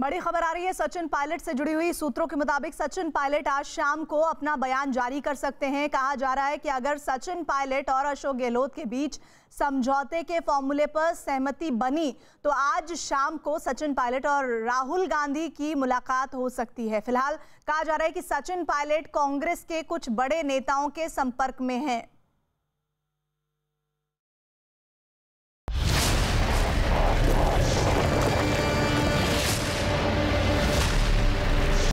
बड़ी खबर आ रही है सचिन पायलट से जुड़ी हुई सूत्रों के मुताबिक सचिन पायलट आज शाम को अपना बयान जारी कर सकते हैं कहा जा रहा है कि अगर सचिन पायलट और अशोक गहलोत के बीच समझौते के फॉर्मूले पर सहमति बनी तो आज शाम को सचिन पायलट और राहुल गांधी की मुलाकात हो सकती है फिलहाल कहा जा रहा है कि सचिन पायलट कांग्रेस के कुछ बड़े नेताओं के संपर्क में हैं